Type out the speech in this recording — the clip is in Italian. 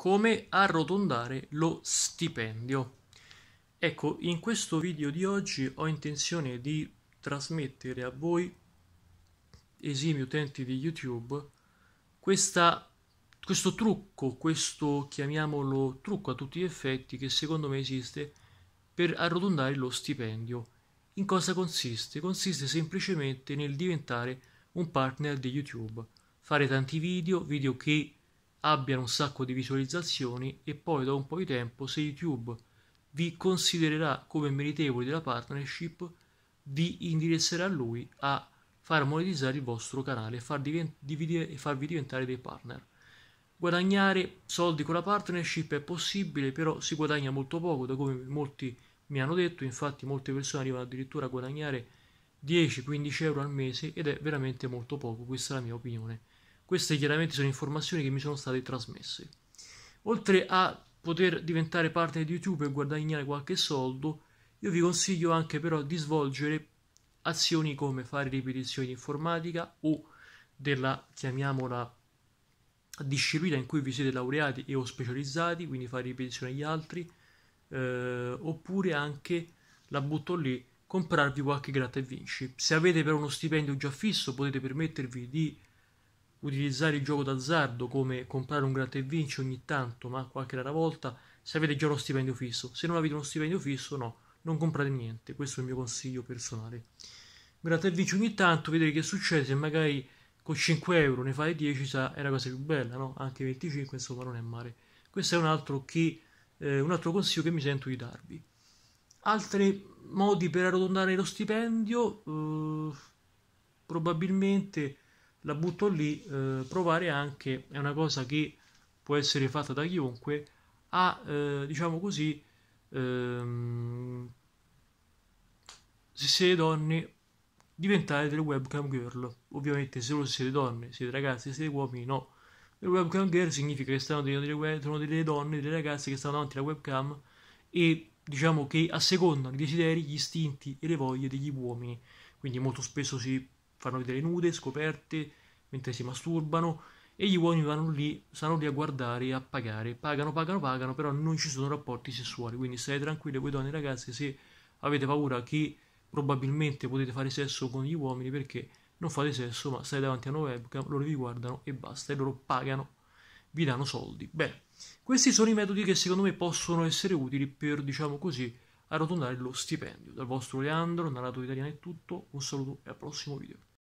come arrotondare lo stipendio. Ecco, in questo video di oggi ho intenzione di trasmettere a voi, esimi utenti di YouTube, questa, questo trucco, questo chiamiamolo trucco a tutti gli effetti che secondo me esiste per arrotondare lo stipendio. In cosa consiste? Consiste semplicemente nel diventare un partner di YouTube, fare tanti video, video che abbiano un sacco di visualizzazioni e poi da un po' di tempo se YouTube vi considererà come meritevoli della partnership vi indirizzerà lui a far monetizzare il vostro canale e far divent- divide- farvi diventare dei partner. Guadagnare soldi con la partnership è possibile, però si guadagna molto poco, da come molti mi hanno detto, infatti molte persone arrivano addirittura a guadagnare 10-15 euro al mese ed è veramente molto poco, questa è la mia opinione. Queste chiaramente sono informazioni che mi sono state trasmesse. Oltre a poter diventare parte di YouTube e guadagnare qualche soldo, io vi consiglio anche però di svolgere azioni come fare ripetizioni di informatica o della, chiamiamola, disciplina in cui vi siete laureati e o specializzati, quindi fare ripetizioni agli altri, eh, oppure anche, la butto lì, comprarvi qualche gratta e vinci. Se avete però uno stipendio già fisso potete permettervi di utilizzare il gioco d'azzardo come comprare un gratta e vinci ogni tanto, ma qualche rara volta, se avete già uno stipendio fisso. Se non avete uno stipendio fisso, no, non comprate niente. Questo è il mio consiglio personale. Gratta e vinci ogni tanto, vedere che succede se magari con 5 euro ne fai 10 sa, è la cosa più bella, no? Anche 25, insomma, non è male. Questo è un altro, che, eh, un altro consiglio che mi sento di darvi. Altri modi per arrotondare lo stipendio? Eh, probabilmente la butto lì, eh, provare anche, è una cosa che può essere fatta da chiunque, a, eh, diciamo così, ehm, se siete donne diventare delle webcam girl. Ovviamente solo se siete donne, siete ragazze, se siete uomini, no. Le webcam girl significa che stanno delle, sono delle donne, delle ragazze che stanno davanti alla webcam e diciamo che assecondano i desideri, gli istinti e le voglie degli uomini. Quindi molto spesso si fanno vedere nude, scoperte, mentre si masturbano e gli uomini vanno lì, stanno lì a guardare e a pagare, pagano, pagano, pagano, però non ci sono rapporti sessuali, quindi state tranquilli voi donne e ragazze se avete paura che probabilmente potete fare sesso con gli uomini perché non fate sesso ma state davanti a una webcam, loro vi guardano e basta, e loro pagano, vi danno soldi. Bene, questi sono i metodi che secondo me possono essere utili per, diciamo così, arrotondare lo stipendio. Dal vostro Leandro, narrato italiano è tutto, un saluto e al prossimo video.